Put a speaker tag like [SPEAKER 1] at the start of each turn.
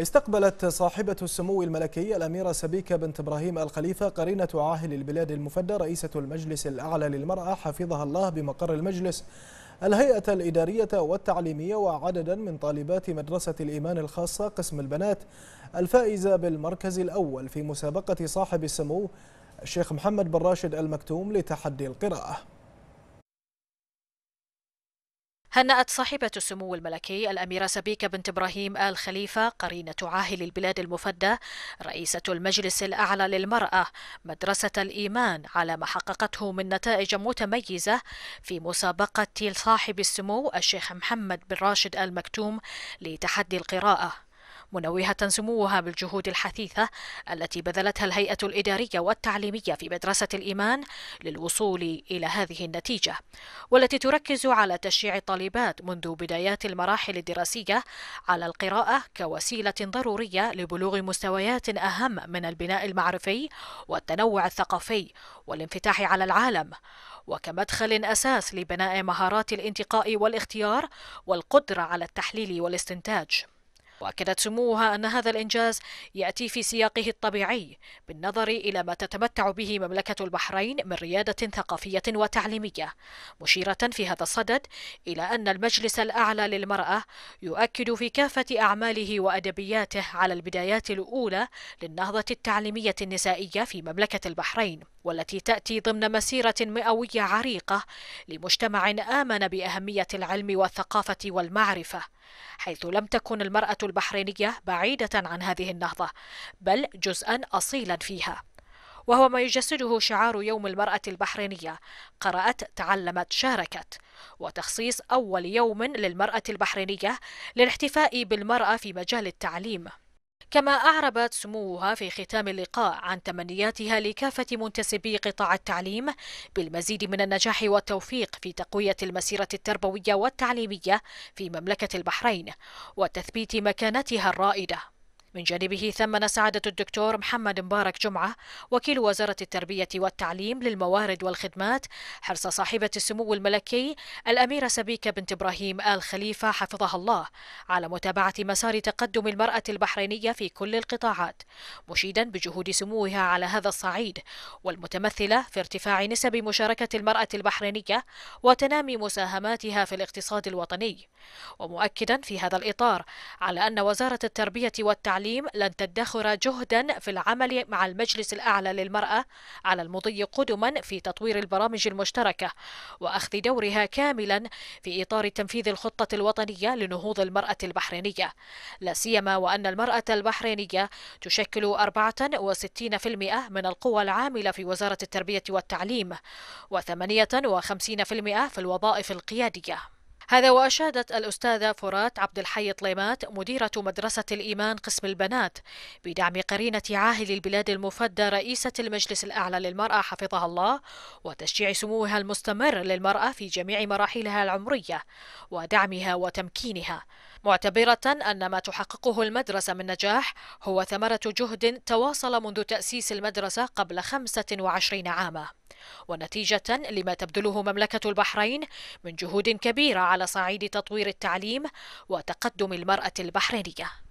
[SPEAKER 1] استقبلت صاحبة السمو الملكي الأميرة سبيكة بنت إبراهيم الخليفة قرينة عاهل البلاد المفدى رئيسة المجلس الأعلى للمرأة حفظها الله بمقر المجلس الهيئة الإدارية والتعليمية وعددا من طالبات مدرسة الإيمان الخاصة قسم البنات الفائزة بالمركز الأول في مسابقة صاحب السمو الشيخ محمد بن راشد المكتوم لتحدي القراءة
[SPEAKER 2] هنأت صاحبة السمو الملكي الأميرة سبيكة بنت إبراهيم آل خليفة قرينة عاهل البلاد المفدى رئيسة المجلس الأعلى للمرأة مدرسة الإيمان على ما حققته من نتائج متميزة في مسابقة صاحب السمو الشيخ محمد بن راشد آل مكتوم لتحدي القراءة منوهة سموها بالجهود الحثيثة التي بذلتها الهيئة الإدارية والتعليمية في مدرسة الإيمان للوصول إلى هذه النتيجة والتي تركز على تشجيع الطالبات منذ بدايات المراحل الدراسية على القراءة كوسيلة ضرورية لبلوغ مستويات أهم من البناء المعرفي والتنوع الثقافي والانفتاح على العالم وكمدخل أساس لبناء مهارات الانتقاء والاختيار والقدرة على التحليل والاستنتاج واكدت سموها ان هذا الانجاز ياتي في سياقه الطبيعي بالنظر الى ما تتمتع به مملكه البحرين من رياده ثقافيه وتعليميه مشيره في هذا الصدد الى ان المجلس الاعلى للمراه يؤكد في كافه اعماله وادبياته على البدايات الاولى للنهضه التعليميه النسائيه في مملكه البحرين والتي تأتي ضمن مسيرة مئوية عريقة لمجتمع آمن بأهمية العلم والثقافة والمعرفة حيث لم تكن المرأة البحرينية بعيدة عن هذه النهضة بل جزءا أصيلا فيها وهو ما يجسده شعار يوم المرأة البحرينية قرأت تعلمت شاركت وتخصيص أول يوم للمرأة البحرينية للاحتفاء بالمرأة في مجال التعليم كما أعربت سموها في ختام اللقاء عن تمنياتها لكافة منتسبي قطاع التعليم بالمزيد من النجاح والتوفيق في تقوية المسيرة التربوية والتعليمية في مملكة البحرين وتثبيت مكانتها الرائدة من جانبه ثمن سعادة الدكتور محمد مبارك جمعة وكيل وزارة التربية والتعليم للموارد والخدمات حرص صاحبة السمو الملكي الأميرة سبيكة بنت إبراهيم آل خليفة حفظها الله على متابعة مسار تقدم المرأة البحرينية في كل القطاعات مشيدا بجهود سموها على هذا الصعيد والمتمثلة في ارتفاع نسب مشاركة المرأة البحرينية وتنامي مساهماتها في الاقتصاد الوطني ومؤكدا في هذا الإطار على أن وزارة التربية والتعليم التعليم لن تدخر جهدا في العمل مع المجلس الأعلى للمرأة على المضي قدما في تطوير البرامج المشتركة وأخذ دورها كاملا في إطار تنفيذ الخطة الوطنية لنهوض المرأة البحرينية لا سيما وأن المرأة البحرينية تشكل 64% من القوى العاملة في وزارة التربية والتعليم و58% في الوظائف القيادية هذا وأشادت الأستاذة فرات عبد الحي طليمات مديرة مدرسة الإيمان قسم البنات بدعم قرينة عاهل البلاد المفدى رئيسة المجلس الأعلى للمرأة حفظها الله وتشجيع سموها المستمر للمرأة في جميع مراحلها العمرية ودعمها وتمكينها معتبرة أن ما تحققه المدرسة من نجاح هو ثمرة جهد تواصل منذ تأسيس المدرسة قبل 25 عاما ونتيجة لما تبذله مملكة البحرين من جهود كبيرة على صعيد تطوير التعليم وتقدم المرأة البحرينية